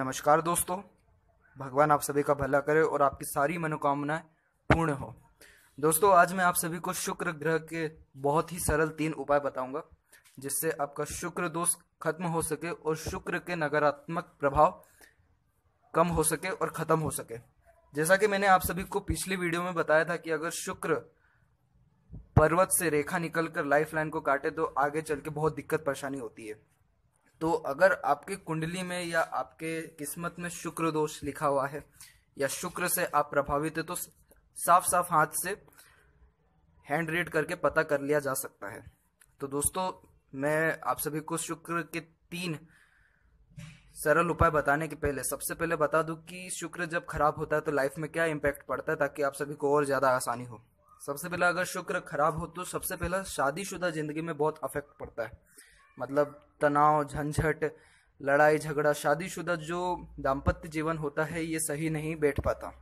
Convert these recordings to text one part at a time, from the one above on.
नमस्कार दोस्तों भगवान आप सभी का भला करे और आपकी सारी मनोकामनाएं पूर्ण हो दोस्तों आज मैं आप सभी को शुक्र ग्रह के बहुत ही सरल तीन उपाय बताऊंगा जिससे आपका शुक्र दोष खत्म हो सके और शुक्र के नकारात्मक प्रभाव कम हो सके और ख़त्म हो सके जैसा कि मैंने आप सभी को पिछली वीडियो में बताया था कि अगर शुक्र पर्वत से रेखा निकलकर लाइफ लाइन को काटे तो आगे चल के बहुत दिक्कत परेशानी होती है तो अगर आपके कुंडली में या आपके किस्मत में शुक्र दोष लिखा हुआ है या शुक्र से आप प्रभावित है तो साफ साफ हाथ से हैंड रीड करके पता कर लिया जा सकता है तो दोस्तों मैं आप सभी को शुक्र के तीन सरल उपाय बताने के पहले सबसे पहले बता दूं कि शुक्र जब खराब होता है तो लाइफ में क्या इम्पैक्ट पड़ता है ताकि आप सभी को और ज़्यादा आसानी हो सबसे पहले अगर शुक्र खराब हो तो सबसे पहला शादीशुदा जिंदगी में बहुत अफेक्ट पड़ता है मतलब तनाव झंझट लड़ाई झगड़ा शादीशुदा जो दाम्पत्य जीवन होता है ये सही नहीं बैठ पाता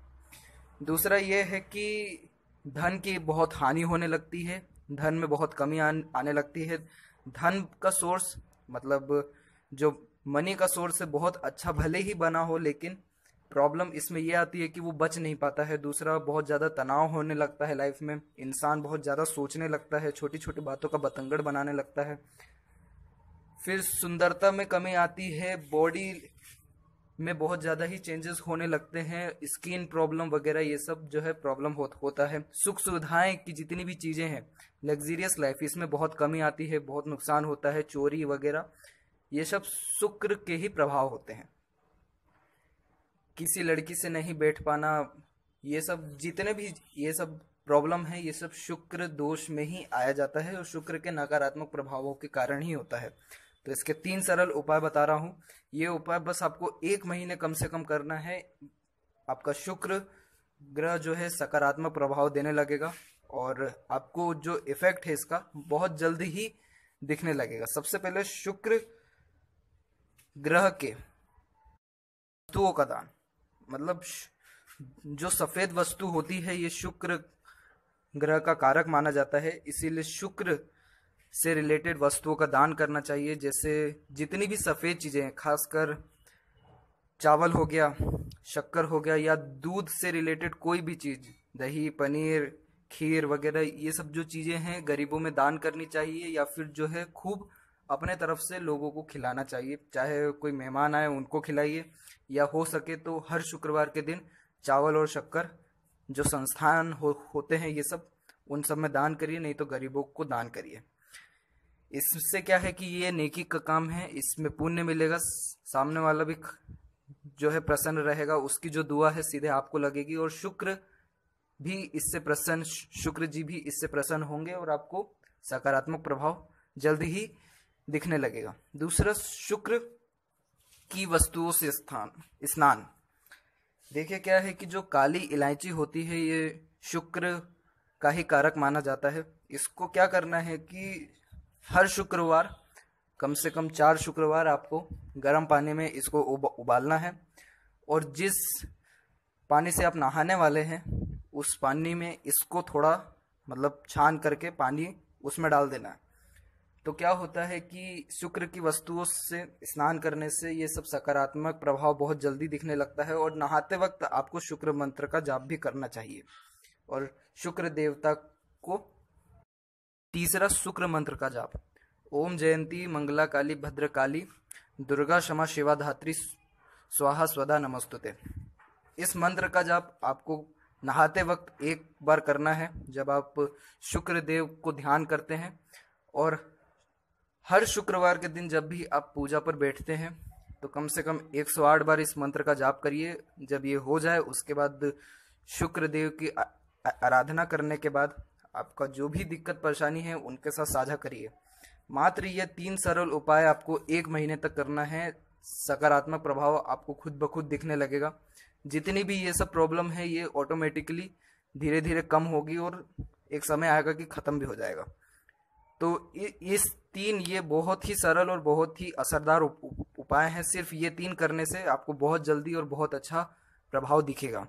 दूसरा ये है कि धन की बहुत हानि होने लगती है धन में बहुत कमी आने लगती है धन का सोर्स मतलब जो मनी का सोर्स है बहुत अच्छा भले ही बना हो लेकिन प्रॉब्लम इसमें यह आती है कि वो बच नहीं पाता है दूसरा बहुत ज़्यादा तनाव होने लगता है लाइफ में इंसान बहुत ज़्यादा सोचने लगता है छोटी छोटी बातों का बतंगड़ बनाने लगता है फिर सुंदरता में कमी आती है बॉडी में बहुत ज़्यादा ही चेंजेस होने लगते हैं स्किन प्रॉब्लम वगैरह ये सब जो है प्रॉब्लम हो, होता है सुख सुविधाएं की जितनी भी चीज़ें हैं लग्जीरियस लाइफ इसमें बहुत कमी आती है बहुत नुकसान होता है चोरी वगैरह ये सब शुक्र के ही प्रभाव होते हैं किसी लड़की से नहीं बैठ पाना ये सब जितने भी ये सब प्रॉब्लम है ये सब शुक्र दोष में ही आया जाता है और शुक्र के नकारात्मक प्रभावों के कारण ही होता है तो इसके तीन सरल उपाय बता रहा हूं ये उपाय बस आपको एक महीने कम से कम करना है आपका शुक्र ग्रह जो है सकारात्मक प्रभाव देने लगेगा और आपको जो इफेक्ट है इसका बहुत जल्दी ही दिखने लगेगा सबसे पहले शुक्र ग्रह के वस्तुओं का दान मतलब जो सफेद वस्तु होती है ये शुक्र ग्रह का कारक माना जाता है इसीलिए शुक्र से रिलेटेड वस्तुओं का दान करना चाहिए जैसे जितनी भी सफ़ेद चीज़ें हैं खासकर चावल हो गया शक्कर हो गया या दूध से रिलेटेड कोई भी चीज़ दही पनीर खीर वगैरह ये सब जो चीज़ें हैं गरीबों में दान करनी चाहिए या फिर जो है खूब अपने तरफ से लोगों को खिलाना चाहिए चाहे कोई मेहमान आए उनको खिलाइए या हो सके तो हर शुक्रवार के दिन चावल और शक्कर जो संस्थान हो, होते हैं ये सब उन सब में दान करिए नहीं तो गरीबों को दान करिए इससे क्या है कि ये नेकी का काम है इसमें पुण्य मिलेगा सामने वाला भी जो है प्रसन्न रहेगा उसकी जो दुआ है सीधे आपको लगेगी और शुक्र भी इससे प्रसन्न शुक्र जी भी इससे प्रसन्न होंगे और आपको सकारात्मक प्रभाव जल्द ही दिखने लगेगा दूसरा शुक्र की वस्तुओं से स्थान स्नान देखिए क्या है कि जो काली इलायची होती है ये शुक्र का ही कारक माना जाता है इसको क्या करना है कि हर शुक्रवार कम से कम चार शुक्रवार आपको गर्म पानी में इसको उबालना है और जिस पानी से आप नहाने वाले हैं उस पानी में इसको थोड़ा मतलब छान करके पानी उसमें डाल देना है तो क्या होता है कि शुक्र की वस्तुओं से स्नान करने से ये सब सकारात्मक प्रभाव बहुत जल्दी दिखने लगता है और नहाते वक्त आपको शुक्र मंत्र का जाप भी करना चाहिए और शुक्र देवता को तीसरा शुक्र मंत्र का जाप ओम जयंती मंगला काली भद्र काली दुर्गा क्षमा शिवा धात्री स्वाहा स्वदा नमस्तुते इस मंत्र का जाप आपको नहाते वक्त एक बार करना है जब आप शुक्र देव को ध्यान करते हैं और हर शुक्रवार के दिन जब भी आप पूजा पर बैठते हैं तो कम से कम 108 बार इस मंत्र का जाप करिए जब ये हो जाए उसके बाद शुक्र देव की आराधना करने के बाद आपका जो भी दिक्कत परेशानी है उनके साथ साझा करिए मात्र ये तीन सरल उपाय आपको एक महीने तक करना है सकारात्मक प्रभाव आपको खुद ब खुद दिखने लगेगा जितनी भी ये सब प्रॉब्लम है ये ऑटोमेटिकली धीरे धीरे कम होगी और एक समय आएगा कि ख़त्म भी हो जाएगा तो इस तीन ये बहुत ही सरल और बहुत ही असरदार उपाय हैं सिर्फ ये तीन करने से आपको बहुत जल्दी और बहुत अच्छा प्रभाव दिखेगा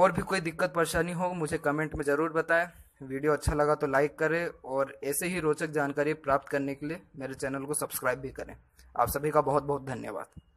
और भी कोई दिक्कत परेशानी हो मुझे कमेंट में ज़रूर बताएं वीडियो अच्छा लगा तो लाइक करें और ऐसे ही रोचक जानकारी प्राप्त करने के लिए मेरे चैनल को सब्सक्राइब भी करें आप सभी का बहुत बहुत धन्यवाद